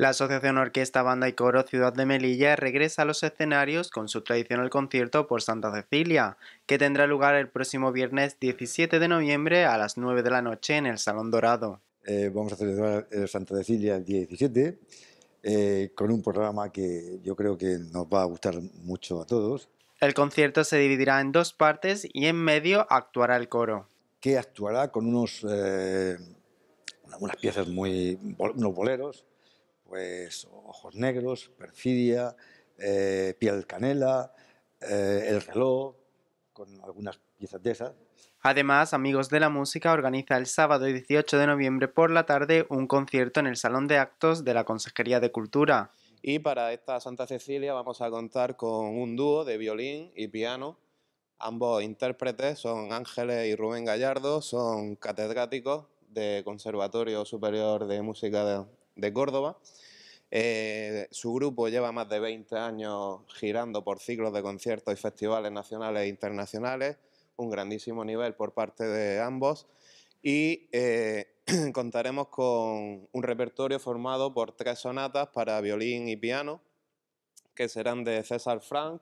La Asociación Orquesta, Banda y Coro Ciudad de Melilla regresa a los escenarios con su tradicional concierto por Santa Cecilia, que tendrá lugar el próximo viernes 17 de noviembre a las 9 de la noche en el Salón Dorado. Eh, vamos a celebrar eh, Santa Cecilia el día 17 eh, con un programa que yo creo que nos va a gustar mucho a todos. El concierto se dividirá en dos partes y en medio actuará el coro. Que actuará con unos, unas piezas muy, unos boleros pues Ojos Negros, Perfidia, eh, Piel Canela, eh, El Reloj, con algunas piezas de esas. Además, Amigos de la Música organiza el sábado 18 de noviembre por la tarde un concierto en el Salón de Actos de la Consejería de Cultura. Y para esta Santa Cecilia vamos a contar con un dúo de violín y piano. Ambos intérpretes son Ángeles y Rubén Gallardo, son catedráticos de Conservatorio Superior de Música de de Córdoba. Eh, su grupo lleva más de 20 años girando por ciclos de conciertos y festivales nacionales e internacionales, un grandísimo nivel por parte de ambos y eh, contaremos con un repertorio formado por tres sonatas para violín y piano, que serán de César Frank,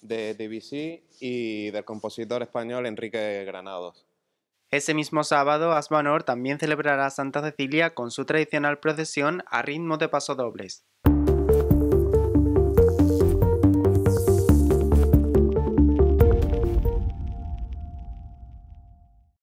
de Debussy y del compositor español Enrique Granados. Ese mismo sábado, Asmanor también celebrará Santa Cecilia con su tradicional procesión a ritmo de pasodobles.